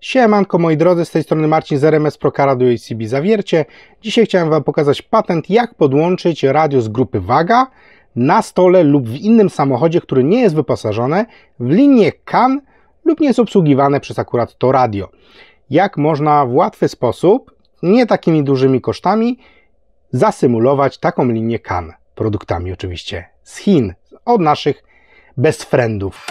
Siemanko moi drodzy, z tej strony Marcin z RMS Procara do ACB Zawiercie. Dzisiaj chciałem Wam pokazać patent, jak podłączyć radio z grupy Waga na stole lub w innym samochodzie, który nie jest wyposażony w linię CAN lub nie jest obsługiwane przez akurat to radio. Jak można w łatwy sposób, nie takimi dużymi kosztami, zasymulować taką linię CAN, produktami oczywiście z Chin, od naszych best friendów.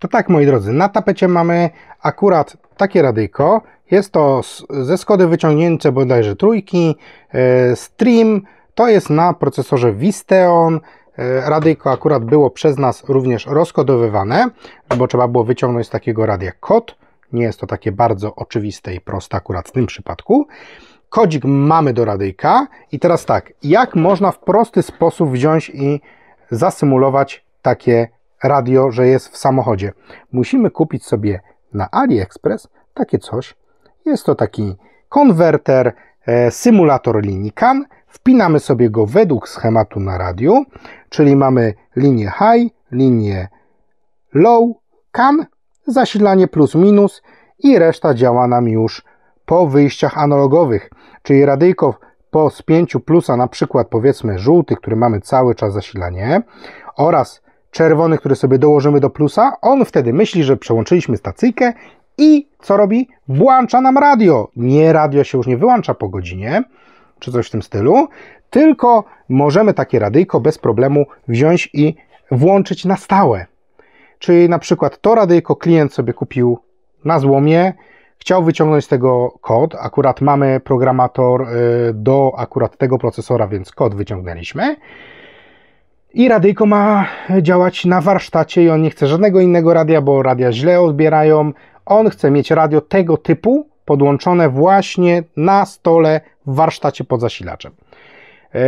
To tak, moi drodzy, na tapecie mamy akurat takie radyjko. Jest to ze Skody wyciągnięte bodajże trójki, e, stream, to jest na procesorze Visteon, e, radyjko akurat było przez nas również rozkodowywane, bo trzeba było wyciągnąć z takiego radia kod. Nie jest to takie bardzo oczywiste i proste akurat w tym przypadku. Kodzik mamy do radyjka i teraz tak, jak można w prosty sposób wziąć i zasymulować takie radio, że jest w samochodzie. Musimy kupić sobie na AliExpress takie coś. Jest to taki konwerter, e, symulator linii CAN. Wpinamy sobie go według schematu na radiu, czyli mamy linię high, linię low, CAN, zasilanie plus minus i reszta działa nam już po wyjściach analogowych, czyli radyjko po spięciu plusa, na przykład powiedzmy żółty, który mamy cały czas zasilanie oraz czerwony, który sobie dołożymy do plusa, on wtedy myśli, że przełączyliśmy stacyjkę i co robi? Włącza nam radio. Nie, radio się już nie wyłącza po godzinie, czy coś w tym stylu, tylko możemy takie radyjko bez problemu wziąć i włączyć na stałe. Czyli na przykład to radyjko klient sobie kupił na złomie, chciał wyciągnąć z tego kod, akurat mamy programator y, do akurat tego procesora, więc kod wyciągnęliśmy. I radyjko ma działać na warsztacie i on nie chce żadnego innego radia, bo radia źle odbierają. On chce mieć radio tego typu podłączone właśnie na stole w warsztacie pod zasilaczem. E,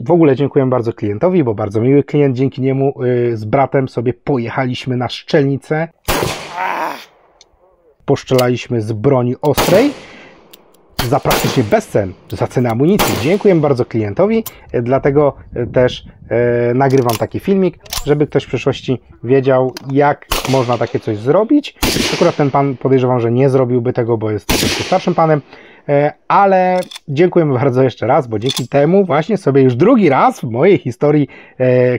w ogóle dziękuję bardzo klientowi, bo bardzo miły klient. Dzięki niemu e, z bratem sobie pojechaliśmy na szczelnicę. Poszczelaliśmy z broni ostrej za praktycznie bez cen, za cenę amunicji. Dziękuję bardzo klientowi, e, dlatego e, też e, nagrywam taki filmik, żeby ktoś w przyszłości wiedział, jak można takie coś zrobić. Akurat ten pan podejrzewam, że nie zrobiłby tego, bo jest troszeczkę starszym panem, ale dziękujemy bardzo jeszcze raz, bo dzięki temu właśnie sobie już drugi raz w mojej historii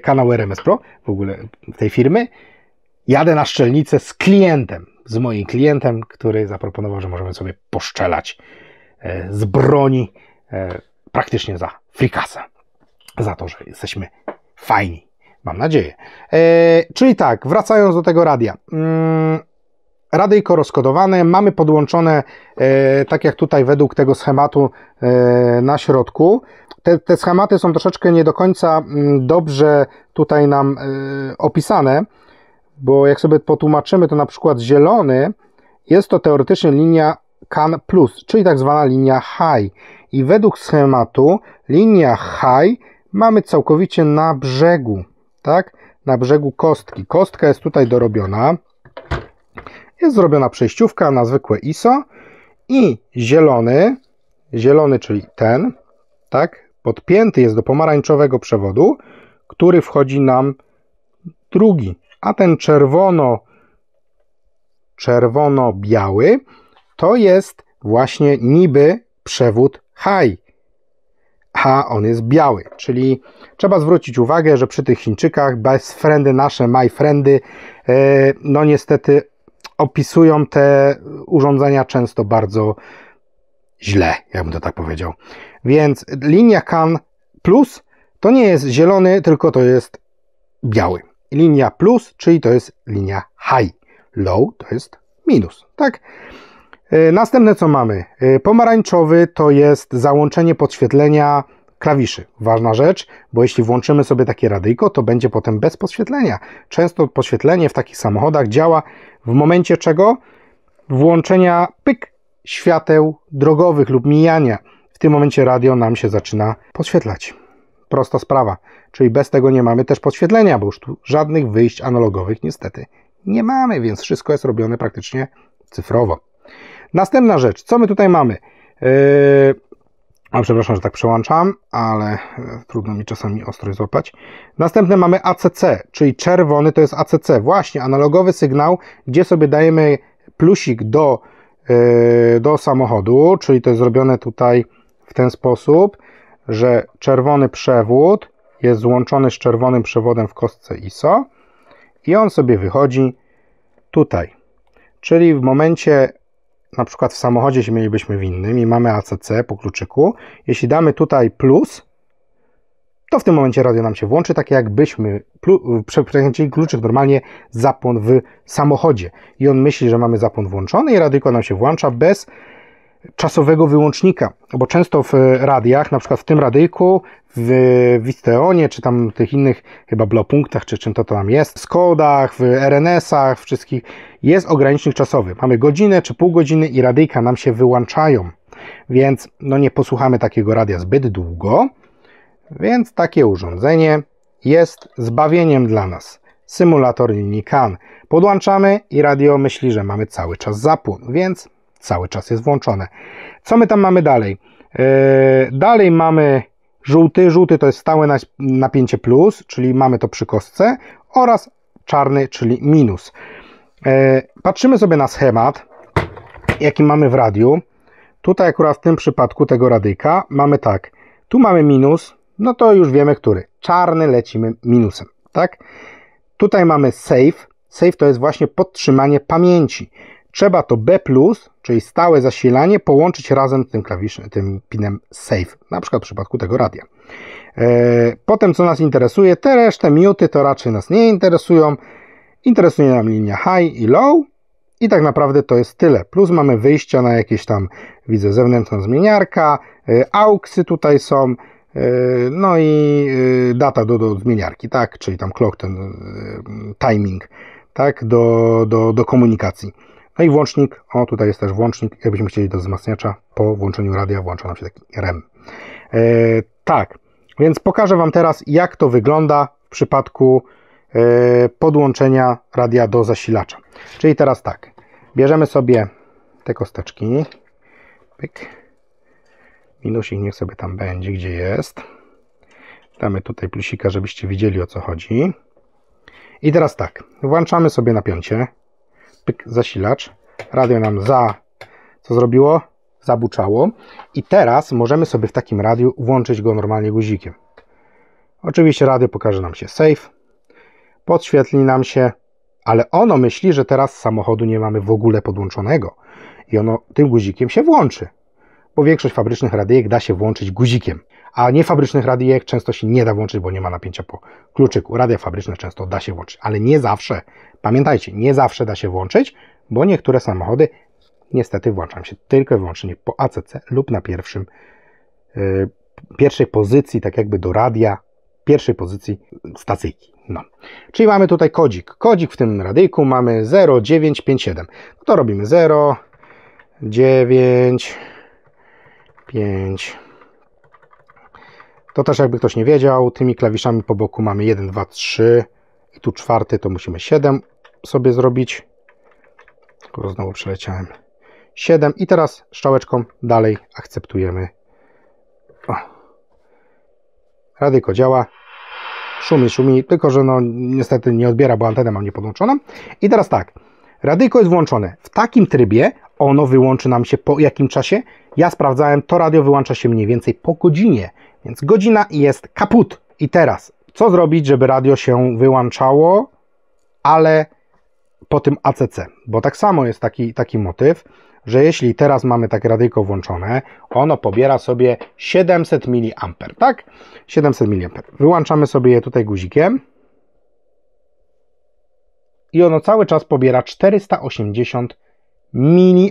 kanału RMS Pro, w ogóle tej firmy, jadę na szczelnicę z klientem, z moim klientem, który zaproponował, że możemy sobie poszczelać E, z broni e, praktycznie za frikasa Za to, że jesteśmy fajni. Mam nadzieję. E, czyli tak, wracając do tego radia. Mm, Radyjko rozkodowane, mamy podłączone, tak jak tutaj według tego schematu na środku. Te, te schematy są troszeczkę nie do końca mm, dobrze tutaj nam opisane, bo jak sobie potłumaczymy, to na przykład zielony jest to teoretycznie linia CAN+, czyli tak zwana linia high. I według schematu linia high mamy całkowicie na brzegu, tak? Na brzegu kostki. Kostka jest tutaj dorobiona. Jest zrobiona przejściówka na zwykłe ISO i zielony, zielony, czyli ten, tak? Podpięty jest do pomarańczowego przewodu, który wchodzi nam drugi, a ten czerwono czerwono-biały to jest właśnie niby przewód high, a on jest biały, czyli trzeba zwrócić uwagę, że przy tych Chińczykach best friendy nasze, my friendy, e, no niestety opisują te urządzenia często bardzo źle, jakbym to tak powiedział. Więc linia CAN plus to nie jest zielony, tylko to jest biały. Linia plus, czyli to jest linia high. Low to jest minus, tak? E, następne co mamy? E, pomarańczowy to jest załączenie podświetlenia klawiszy. Ważna rzecz, bo jeśli włączymy sobie takie radyjko, to będzie potem bez podświetlenia. Często podświetlenie w takich samochodach działa w momencie czego? Włączenia pyk świateł drogowych lub mijania. W tym momencie radio nam się zaczyna podświetlać. Prosta sprawa. Czyli bez tego nie mamy też podświetlenia, bo już tu żadnych wyjść analogowych niestety nie mamy, więc wszystko jest robione praktycznie cyfrowo. Następna rzecz, co my tutaj mamy? Yy, przepraszam, że tak przełączam, ale e, trudno mi czasami ostrość złapać. Następne mamy ACC, czyli czerwony to jest ACC, właśnie analogowy sygnał, gdzie sobie dajemy plusik do, e, do samochodu, czyli to jest zrobione tutaj w ten sposób, że czerwony przewód jest złączony z czerwonym przewodem w kostce ISO i on sobie wychodzi tutaj. Czyli w momencie na przykład w samochodzie się mielibyśmy winnym i mamy ACC po kluczyku, jeśli damy tutaj plus, to w tym momencie radio nam się włączy, tak jakbyśmy przekręcili kluczyk normalnie zapłon w samochodzie. I on myśli, że mamy zapłon włączony i radyjko nam się włącza bez czasowego wyłącznika, bo często w radiach, na przykład w tym radyjku, w Visteonie, czy tam tych innych chyba blopunktach, czy czym to, to tam jest, w Skodach, w RNS-ach, wszystkich, jest ogranicznik czasowy. Mamy godzinę czy pół godziny i radyjka nam się wyłączają, więc no nie posłuchamy takiego radia zbyt długo, więc takie urządzenie jest zbawieniem dla nas. Symulator nikan. Podłączamy i radio myśli, że mamy cały czas zapłon, więc cały czas jest włączone. Co my tam mamy dalej? E, dalej mamy żółty, żółty to jest stałe napięcie plus, czyli mamy to przy kostce oraz czarny, czyli minus. E, patrzymy sobie na schemat, jaki mamy w radiu. Tutaj akurat w tym przypadku tego radyjka mamy tak, tu mamy minus, no to już wiemy który. Czarny lecimy minusem, tak? Tutaj mamy save. Save to jest właśnie podtrzymanie pamięci trzeba to B+, czyli stałe zasilanie, połączyć razem z tym klawiszem, tym pinem Save. na przykład w przypadku tego radia. E, potem co nas interesuje, te resztę miuty to raczej nas nie interesują. Interesuje nam linia high i low i tak naprawdę to jest tyle. Plus mamy wyjścia na jakieś tam, widzę, zewnętrzną zmieniarka, e, auksy tutaj są, e, no i data do, do zmieniarki, tak, czyli tam clock, ten timing, tak, do, do, do komunikacji. No i włącznik, o tutaj jest też włącznik, jakbyśmy chcieli do wzmacniacza, po włączeniu radia włącza nam się taki REM. E, tak, więc pokażę Wam teraz, jak to wygląda w przypadku e, podłączenia radia do zasilacza. Czyli teraz tak, bierzemy sobie te kosteczki, pyk, minusik niech sobie tam będzie, gdzie jest. Damy tutaj plusika, żebyście widzieli o co chodzi. I teraz tak, włączamy sobie napięcie pyk, zasilacz. Radio nam za, co zrobiło? Zabuczało. I teraz możemy sobie w takim radiu włączyć go normalnie guzikiem. Oczywiście radio pokaże nam się safe, podświetli nam się, ale ono myśli, że teraz samochodu nie mamy w ogóle podłączonego i ono tym guzikiem się włączy, bo większość fabrycznych radyjek da się włączyć guzikiem a niefabrycznych radijek często się nie da włączyć, bo nie ma napięcia po kluczyku. Radia fabryczne często da się włączyć, ale nie zawsze. Pamiętajcie, nie zawsze da się włączyć, bo niektóre samochody niestety włączam się tylko i wyłącznie po ACC lub na pierwszym, yy, pierwszej pozycji, tak jakby do radia, pierwszej pozycji stacyjki. No. Czyli mamy tutaj kodzik. Kodzik w tym radyjku mamy 0957. No to robimy 0, 9, 5, to też jakby ktoś nie wiedział, tymi klawiszami po boku mamy 1, 2, 3 i tu czwarty to musimy 7 sobie zrobić. Tylko znowu przeleciałem. 7 i teraz strzałeczką dalej akceptujemy. O. Radyko działa. Szumi, szumi, tylko że no niestety nie odbiera, bo antenę mam niepodłączoną. I teraz tak, radyko jest włączone. W takim trybie ono wyłączy nam się po jakim czasie? Ja sprawdzałem, to radio wyłącza się mniej więcej po godzinie. Więc godzina jest kaput. I teraz, co zrobić, żeby radio się wyłączało, ale po tym ACC? Bo tak samo jest taki, taki motyw, że jeśli teraz mamy takie radyjko włączone, ono pobiera sobie 700 mA, tak? 700 mA. Wyłączamy sobie je tutaj guzikiem i ono cały czas pobiera 480 mA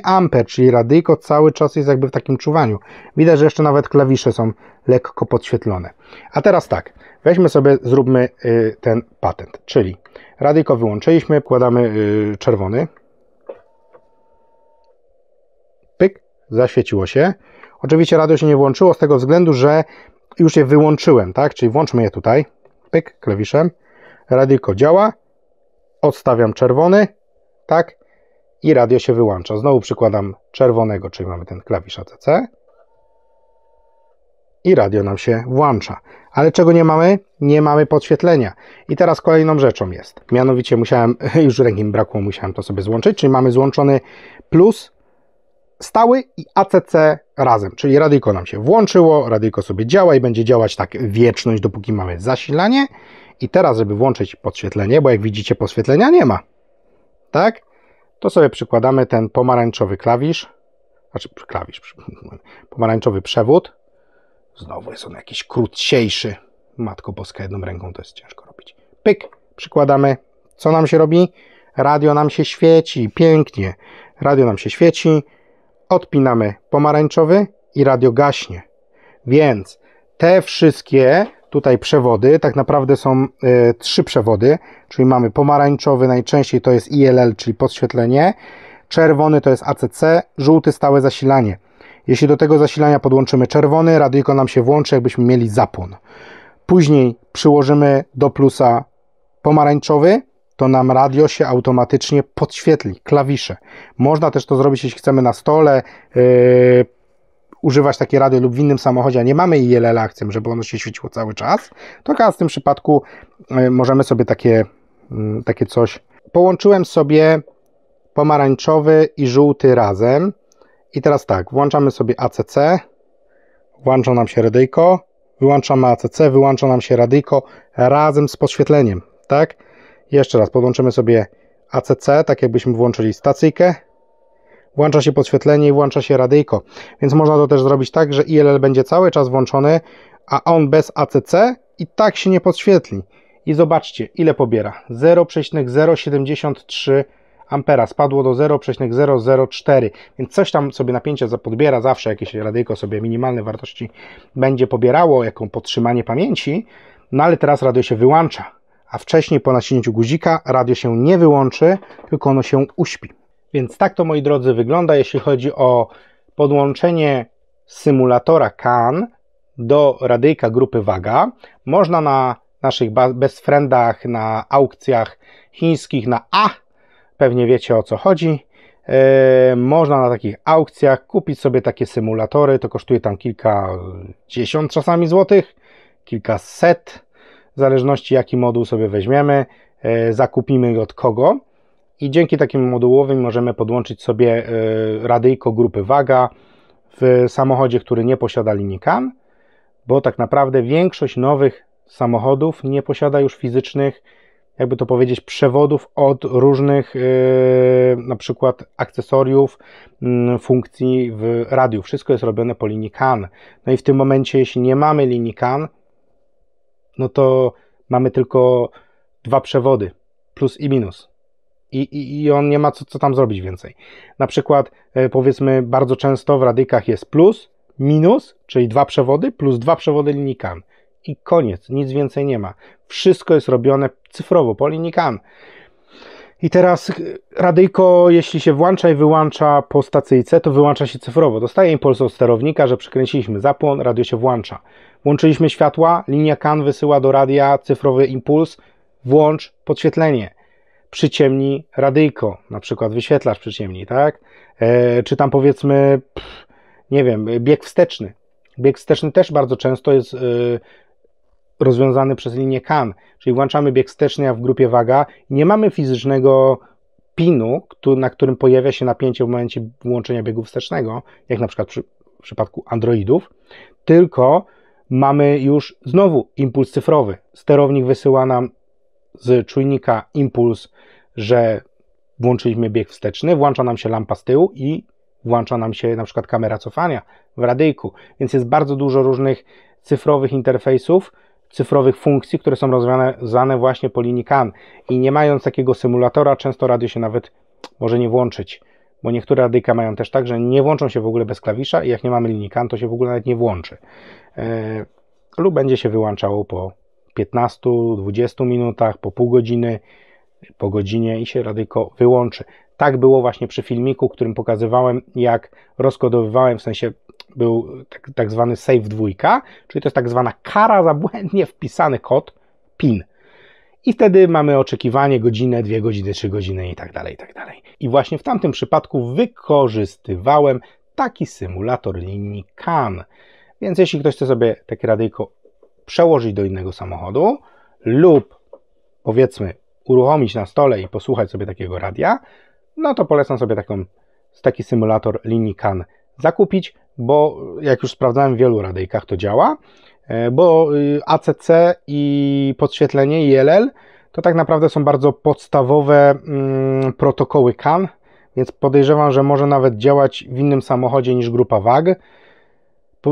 amper, czyli radyjko cały czas jest jakby w takim czuwaniu. Widać, że jeszcze nawet klawisze są lekko podświetlone. A teraz tak, weźmy sobie, zróbmy y, ten patent, czyli radyjko wyłączyliśmy, wkładamy y, czerwony, pyk, zaświeciło się. Oczywiście radio się nie włączyło z tego względu, że już je wyłączyłem, tak? Czyli włączmy je tutaj, pyk, klawiszem, radyjko działa, odstawiam czerwony, tak? i radio się wyłącza. Znowu przykładam czerwonego, czyli mamy ten klawisz ACC i radio nam się włącza. Ale czego nie mamy? Nie mamy podświetlenia. I teraz kolejną rzeczą jest, mianowicie musiałem, już ręki mi brakło, musiałem to sobie złączyć, czyli mamy złączony plus stały i ACC razem, czyli radyjko nam się włączyło, radyjko sobie działa i będzie działać tak wieczność, dopóki mamy zasilanie. I teraz, żeby włączyć podświetlenie, bo jak widzicie, podświetlenia nie ma, tak? to sobie przykładamy ten pomarańczowy klawisz, znaczy klawisz, pomarańczowy przewód. Znowu jest on jakiś krótciejszy. Matko Boska, jedną ręką to jest ciężko robić. Pyk, przykładamy. Co nam się robi? Radio nam się świeci, pięknie. Radio nam się świeci. Odpinamy pomarańczowy i radio gaśnie. Więc te wszystkie tutaj przewody. Tak naprawdę są y, trzy przewody, czyli mamy pomarańczowy, najczęściej to jest ILL, czyli podświetlenie, czerwony to jest ACC, żółty stałe zasilanie. Jeśli do tego zasilania podłączymy czerwony, radyjko nam się włączy, jakbyśmy mieli zapłon. Później przyłożymy do plusa pomarańczowy, to nam radio się automatycznie podświetli, klawisze. Można też to zrobić, jeśli chcemy na stole, yy, używać takie rady lub w innym samochodzie, a nie mamy jej akcją, żeby ono się świeciło cały czas, to w tym przypadku y, możemy sobie takie, mm, takie coś. Połączyłem sobie pomarańczowy i żółty razem i teraz tak, włączamy sobie ACC, włącza nam się radyjko, wyłączamy ACC, wyłącza nam się radyjko razem z podświetleniem, tak? Jeszcze raz podłączymy sobie ACC, tak jakbyśmy włączyli stacyjkę, włącza się podświetlenie i włącza się radyjko. Więc można to też zrobić tak, że ILL będzie cały czas włączony, a on bez ACC i tak się nie podświetli. I zobaczcie, ile pobiera. 0,073 ampera, spadło do 0,004, więc coś tam sobie napięcie podbiera zawsze, jakieś radyjko sobie minimalne wartości będzie pobierało, jaką podtrzymanie pamięci, no ale teraz radio się wyłącza, a wcześniej po naciśnięciu guzika radio się nie wyłączy, tylko ono się uśpi. Więc tak to moi drodzy wygląda, jeśli chodzi o podłączenie symulatora CAN do radyjka grupy Waga. Można na naszych best friendach, na aukcjach chińskich, na A, pewnie wiecie o co chodzi. Yy, można na takich aukcjach kupić sobie takie symulatory, to kosztuje tam kilkadziesiąt czasami złotych, kilkaset, w zależności jaki moduł sobie weźmiemy, yy, zakupimy go od kogo i dzięki takim modułowym możemy podłączyć sobie e, radyjko grupy Waga w samochodzie, który nie posiada linii CAN, bo tak naprawdę większość nowych samochodów nie posiada już fizycznych, jakby to powiedzieć, przewodów od różnych e, na przykład akcesoriów, funkcji w radiu. Wszystko jest robione po linii CAN. No i w tym momencie, jeśli nie mamy linii CAN, no to mamy tylko dwa przewody, plus i minus i, i, I, on nie ma co, co tam zrobić więcej. Na przykład, e, powiedzmy, bardzo często w radykach jest plus, minus, czyli dwa przewody, plus dwa przewody linii CAN. I koniec, nic więcej nie ma. Wszystko jest robione cyfrowo, po linii CAN. I teraz e, radyjko, jeśli się włącza i wyłącza po stacyjce, to wyłącza się cyfrowo. Dostaje impuls od sterownika, że przekręciliśmy zapłon, radio się włącza. Włączyliśmy światła, linia CAN wysyła do radia cyfrowy impuls, włącz podświetlenie przyciemni radyjko, na przykład wyświetlacz przyciemni, tak? E, czy tam powiedzmy, pff, nie wiem, bieg wsteczny. Bieg wsteczny też bardzo często jest e, rozwiązany przez linię CAN, czyli włączamy bieg wsteczny a w grupie waga, nie mamy fizycznego pinu, który, na którym pojawia się napięcie w momencie włączenia biegu wstecznego, jak na przykład przy, w przypadku Androidów, tylko mamy już znowu impuls cyfrowy. Sterownik wysyła nam z czujnika impuls, że włączyliśmy bieg wsteczny, włącza nam się lampa z tyłu i włącza nam się na przykład kamera cofania w radyjku. Więc jest bardzo dużo różnych cyfrowych interfejsów, cyfrowych funkcji, które są rozwiązane właśnie po linii CAN. I nie mając takiego symulatora, często radio się nawet może nie włączyć, bo niektóre radyjka mają też tak, że nie włączą się w ogóle bez klawisza i jak nie mamy linii CAN, to się w ogóle nawet nie włączy. Yy, lub będzie się wyłączało po 15-20 minutach, po pół godziny, po godzinie i się radyko wyłączy. Tak było właśnie przy filmiku, którym pokazywałem, jak rozkodowywałem, w sensie był tak, tak zwany save dwójka, czyli to jest tak zwana kara za błędnie wpisany kod PIN. I wtedy mamy oczekiwanie godzinę, dwie godziny, trzy godziny i tak dalej, i tak dalej. I właśnie w tamtym przypadku wykorzystywałem taki symulator linii CAN. Więc jeśli ktoś chce sobie takie radyjko przełożyć do innego samochodu lub powiedzmy uruchomić na stole i posłuchać sobie takiego radia, no to polecam sobie taką, taki symulator linii CAN zakupić, bo jak już sprawdzałem w wielu radyjkach to działa, e, bo y, ACC i podświetlenie ILL to tak naprawdę są bardzo podstawowe mm, protokoły CAN, więc podejrzewam, że może nawet działać w innym samochodzie niż grupa WAG,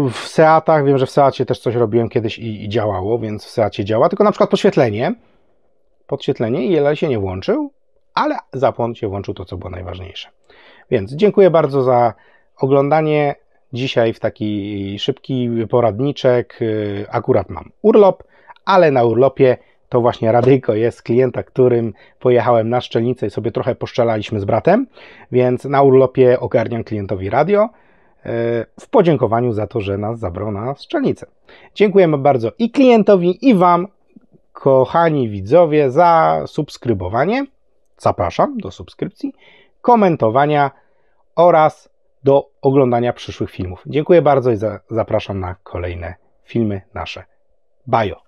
w Seatach, wiem, że w Seacie też coś robiłem kiedyś i, i działało, więc w Seacie działa, tylko na przykład podświetlenie, podświetlenie i LL się nie włączył, ale zapłon się włączył to, co było najważniejsze. Więc dziękuję bardzo za oglądanie. Dzisiaj w taki szybki poradniczek y, akurat mam urlop, ale na urlopie to właśnie Radyjko jest klienta, którym pojechałem na szczelnicę i sobie trochę poszczelaliśmy z bratem, więc na urlopie ogarniam klientowi radio. E, w podziękowaniu za to, że nas zabrał na strzelnicę. Dziękujemy bardzo i klientowi, i Wam, kochani widzowie, za subskrybowanie. Zapraszam do subskrypcji, komentowania oraz do oglądania przyszłych filmów. Dziękuję bardzo i za, zapraszam na kolejne filmy nasze. Bajo!